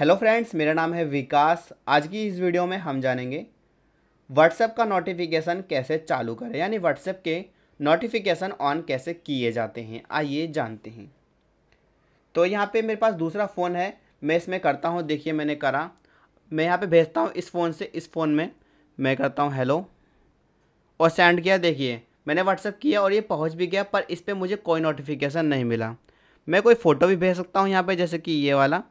hello friends मेरा नाम है विकास आज की इस वीडियो में हम जानेंगे व्हाट्सएप का नोटिफिकेशन कैसे चालू करें यानी व्हाट्सएप के नोटिफिकेशन ऑन कैसे किए जाते हैं आइए जानते हैं तो यहाँ पे मेरे पास दूसरा फ़ोन है मैं इसमें करता हूँ देखिए मैंने करा मैं यहाँ पे भेजता हूँ इस फ़ोन से इस फ़ोन में मैं करता हूँ हेलो और सेंड किया देखिए मैंने व्हाट्सअप किया और ये पहुँच भी गया पर इस पर मुझे कोई नोटिफिकेशन नहीं मिला मैं कोई फ़ोटो भी भेज सकता हूँ यहाँ पर जैसे कि ये वाला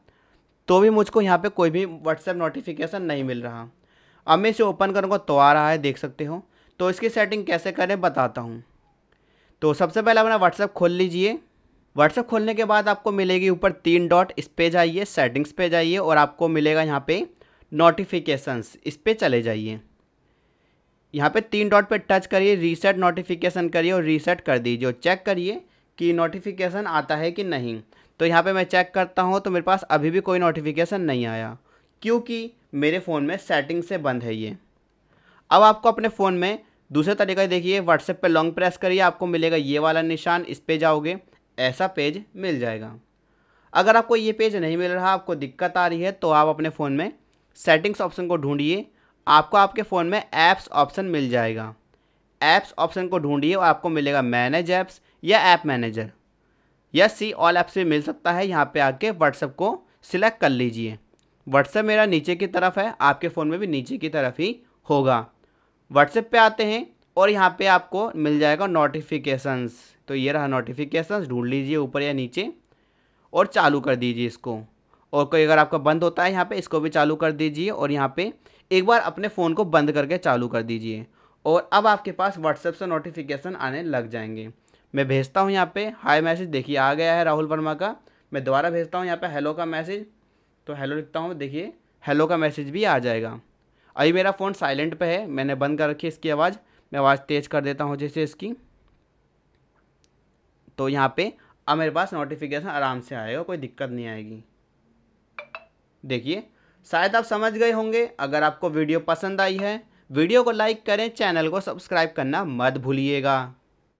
तो भी मुझको यहाँ पे कोई भी व्हाट्सएप नोटिफिकेशन नहीं मिल रहा अब मैं इसे ओपन करूँगा तो आ रहा है देख सकते हो तो इसकी सेटिंग कैसे करें बताता हूँ तो सबसे पहले अपना व्हाट्सएप खोल लीजिए व्हाट्सएप खोलने के बाद आपको मिलेगी ऊपर तीन डॉट इस पर जाइए सेटिंग्स पे जाइए और आपको मिलेगा यहाँ पे नोटिफिकेशंस इस पर चले जाइए यहाँ पे तीन डॉट पे टच करिए रीसेट नोटिफिकेशन करिए और रीसेट कर दीजिए और चेक करिए कि नोटिफिकेशन आता है कि नहीं तो यहाँ पे मैं चेक करता हूँ तो मेरे पास अभी भी कोई नोटिफिकेशन नहीं आया क्योंकि मेरे फ़ोन में सेटिंग से बंद है ये अब आपको अपने फ़ोन में दूसरे तरीका देखिए व्हाट्सएप पे लॉन्ग प्रेस करिए आपको मिलेगा ये वाला निशान इस पे जाओगे ऐसा पेज मिल जाएगा अगर आपको ये पेज नहीं मिल रहा आपको दिक्कत आ रही है तो आप अपने फ़ोन में सेटिंग्स ऑप्शन को ढूंढिए आपको आपके फ़ोन में ऐप्स ऑप्शन मिल जाएगा ऐप्स ऑप्शन को ढूंढिए और आपको मिलेगा मैनेज ऐप्स या ऐप मैनेजर या सी ऑल ऐप्स में मिल सकता है यहाँ पे आके व्हाट्सअप को सिलेक्ट कर लीजिए व्हाट्सएप मेरा नीचे की तरफ है आपके फ़ोन में भी नीचे की तरफ ही होगा व्हाट्सएप पे आते हैं और यहाँ पे आपको मिल जाएगा नोटिफिकेशंस तो ये रहा नोटिफिकेशंस ढूंढ लीजिए ऊपर या नीचे और चालू कर दीजिए इसको और कोई अगर आपका बंद होता है यहाँ पर इसको भी चालू कर दीजिए और यहाँ पर एक बार अपने फ़ोन को बंद करके चालू कर दीजिए और अब आपके पास व्हाट्सएप से नोटिफिकेशन आने लग जाएंगे मैं भेजता हूँ यहाँ पे हाई मैसेज देखिए आ गया है राहुल वर्मा का मैं दोबारा भेजता हूँ यहाँ पे हेलो का मैसेज तो हेलो लिखता हूँ देखिए हेलो का मैसेज भी आ जाएगा अभी मेरा फ़ोन साइलेंट पे है मैंने बंद कर रखी है इसकी आवाज़ मैं आवाज़ तेज़ कर देता हूँ जैसे इसकी तो यहाँ पे अब मेरे पास नोटिफिकेशन आराम से आएगा कोई दिक्कत नहीं आएगी देखिए शायद आप समझ गए होंगे अगर आपको वीडियो पसंद आई है वीडियो को लाइक करें चैनल को सब्सक्राइब करना मत भूलिएगा